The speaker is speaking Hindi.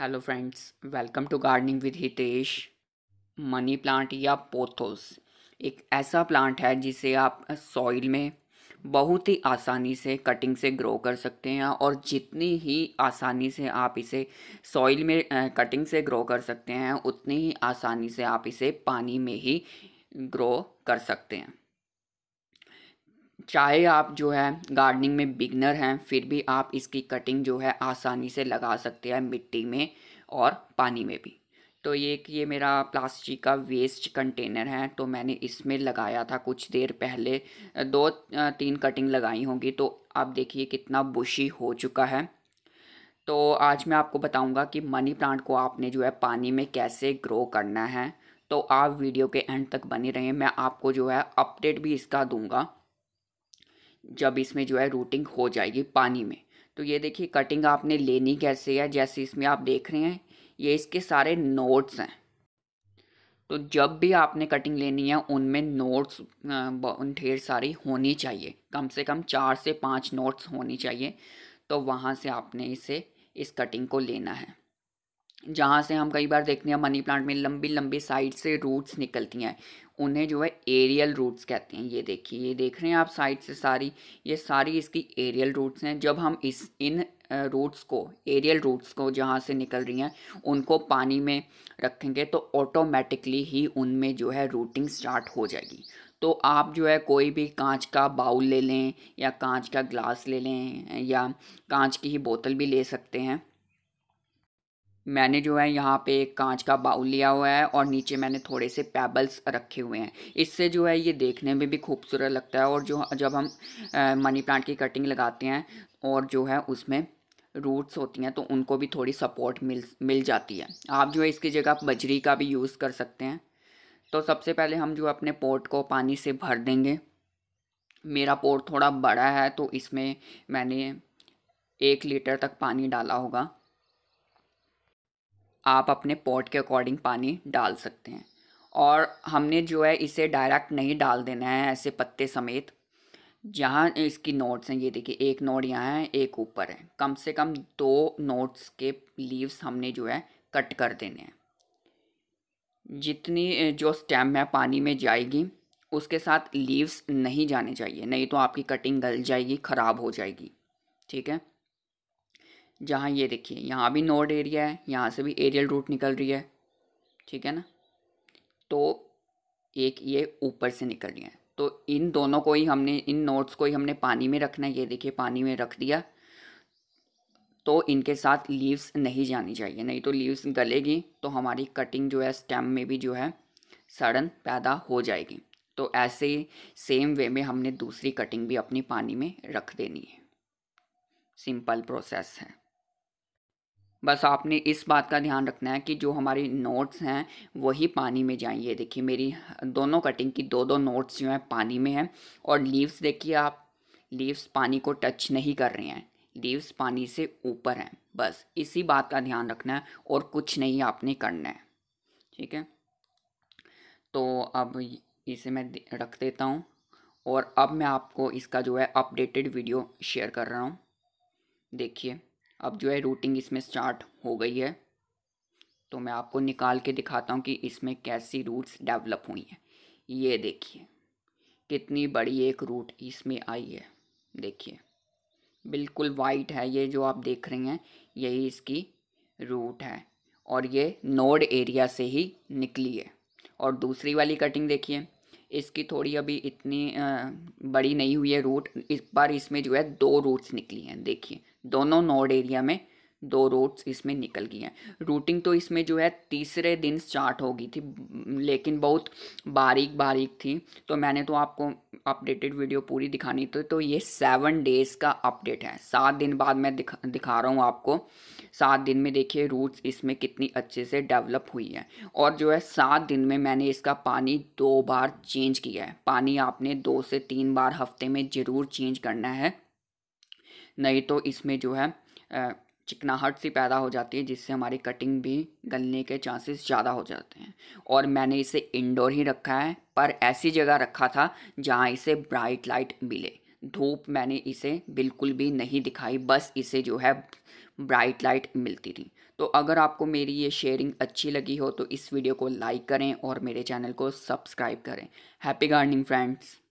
hello friends welcome to gardening with Hitesh money plant या पोथोस एक ऐसा प्लांट है जिसे आप सॉइल में बहुत ही आसानी से कटिंग से ग्रो कर सकते हैं और जितनी ही आसानी से आप इसे सॉइल में कटिंग से ग्रो कर सकते हैं उतनी ही आसानी से आप इसे पानी में ही ग्रो कर सकते हैं चाहे आप जो है गार्डनिंग में बिगनर हैं फिर भी आप इसकी कटिंग जो है आसानी से लगा सकते हैं मिट्टी में और पानी में भी तो ये कि ये मेरा प्लास्टिक का वेस्ट कंटेनर है तो मैंने इसमें लगाया था कुछ देर पहले दो तीन कटिंग लगाई होंगी तो आप देखिए कितना बुशी हो चुका है तो आज मैं आपको बताऊंगा कि मनी प्लांट को आपने जो है पानी में कैसे ग्रो करना है तो आप वीडियो के एंड तक बने रहें मैं आपको जो है अपडेट भी इसका दूंगा जब इसमें जो है रूटिंग हो जाएगी पानी में तो ये देखिए कटिंग आपने लेनी कैसे है जैसे इसमें आप देख रहे हैं ये इसके सारे नोट्स हैं तो जब भी आपने कटिंग लेनी है उनमें नोट्स उन ढेर सारी होनी चाहिए कम से कम चार से पाँच नोट्स होनी चाहिए तो वहाँ से आपने इसे इस कटिंग को लेना है जहाँ से हम कई बार देखते हैं मनी प्लांट में लंबी लंबी साइड से रूट्स निकलती हैं उन्हें जो है एरियल रूट्स कहते हैं ये देखिए ये देख रहे हैं आप साइड से सारी ये सारी इसकी एरियल रूट्स हैं जब हम इस इन रूट्स को एरियल रूट्स को जहाँ से निकल रही हैं उनको पानी में रखेंगे तो ऑटोमेटिकली ही उनमें जो है रूटिंग स्टार्ट हो जाएगी तो आप जो है कोई भी कांच का बाउल ले लें या कांच का ग्लास ले लें या कांच की ही बोतल भी ले सकते हैं मैंने जो है यहाँ पे एक कांच का बाउल लिया हुआ है और नीचे मैंने थोड़े से पेबल्स रखे हुए हैं इससे जो है ये देखने में भी खूबसूरत लगता है और जो जब हम मनी प्लांट की कटिंग लगाते हैं और जो है उसमें रूट्स होती हैं तो उनको भी थोड़ी सपोर्ट मिल मिल जाती है आप जो है इसकी जगह बजरी का भी यूज़ कर सकते हैं तो सबसे पहले हम जो अपने पोर्ट को पानी से भर देंगे मेरा पोर्ट थोड़ा बड़ा है तो इसमें मैंने एक लीटर तक पानी डाला होगा आप अपने पॉट के अकॉर्डिंग पानी डाल सकते हैं और हमने जो है इसे डायरेक्ट नहीं डाल देना है ऐसे पत्ते समेत जहाँ इसकी नोट्स हैं ये देखिए एक नोट यहाँ है एक ऊपर है कम से कम दो नोट्स के लीव्स हमने जो है कट कर देने हैं जितनी जो स्टेम है पानी में जाएगी उसके साथ लीव्स नहीं जाने चाहिए नहीं तो आपकी कटिंग गल जाएगी ख़राब हो जाएगी ठीक है जहाँ ये देखिए यहाँ भी नोड एरिया है यहाँ से भी एरियल रूट निकल रही है ठीक है ना तो एक ये ऊपर से निकल रही है तो इन दोनों को ही हमने इन नोट्स को ही हमने पानी में रखना है ये देखिए पानी में रख दिया तो इनके साथ लीव्स नहीं जानी चाहिए नहीं तो लीव्स गलेगी तो हमारी कटिंग जो है स्टेम में भी जो है सड़न पैदा हो जाएगी तो ऐसे सेम वे में हमने दूसरी कटिंग भी अपनी पानी में रख देनी है सिंपल प्रोसेस है बस आपने इस बात का ध्यान रखना है कि जो हमारी नोट्स हैं वही पानी में जाएं ये देखिए मेरी दोनों कटिंग की दो दो नोट्स जो हैं पानी में हैं और लीव्स देखिए आप लीव्स पानी को टच नहीं कर रहे हैं लीव्स पानी से ऊपर हैं बस इसी बात का ध्यान रखना है और कुछ नहीं आपने करना है ठीक है तो अब इसे मैं रख देता हूँ और अब मैं आपको इसका जो है अपडेटेड वीडियो शेयर कर रहा हूँ देखिए अब जो है रूटिंग इसमें स्टार्ट हो गई है तो मैं आपको निकाल के दिखाता हूँ कि इसमें कैसी रूट्स डेवलप हुई हैं ये देखिए कितनी बड़ी एक रूट इसमें आई है देखिए बिल्कुल वाइट है ये जो आप देख रहे हैं यही इसकी रूट है और ये नोड एरिया से ही निकली है और दूसरी वाली कटिंग देखिए इसकी थोड़ी अभी इतनी बड़ी नहीं हुई है रूट इस बार इसमें जो है दो रूट्स निकली हैं देखिए दोनों नोड एरिया में दो रूट्स इसमें निकल गई हैं रूटिंग तो इसमें जो है तीसरे दिन स्टार्ट हो गई थी लेकिन बहुत बारीक बारीक थी तो मैंने तो आपको अपडेटेड वीडियो पूरी दिखानी थी तो ये सेवन डेज़ का अपडेट है सात दिन बाद मैं दिखा दिखा रहा हूँ आपको सात दिन में देखिए रूट्स इसमें कितनी अच्छे से डेवलप हुई है और जो है सात दिन में मैंने इसका पानी दो बार चेंज किया है पानी आपने दो से तीन बार हफ्ते में ज़रूर चेंज करना है नहीं तो इसमें जो है चिकनाहट सी पैदा हो जाती है जिससे हमारी कटिंग भी गलने के चांसेस ज़्यादा हो जाते हैं और मैंने इसे इंडोर ही रखा है पर ऐसी जगह रखा था जहाँ इसे ब्राइट लाइट मिले धूप मैंने इसे बिल्कुल भी नहीं दिखाई बस इसे जो है ब्राइट लाइट मिलती थी तो अगर आपको मेरी ये शेयरिंग अच्छी लगी हो तो इस वीडियो को लाइक करें और मेरे चैनल को सब्सक्राइब करें हैप्पी गार्डनिंग फ्रेंड्स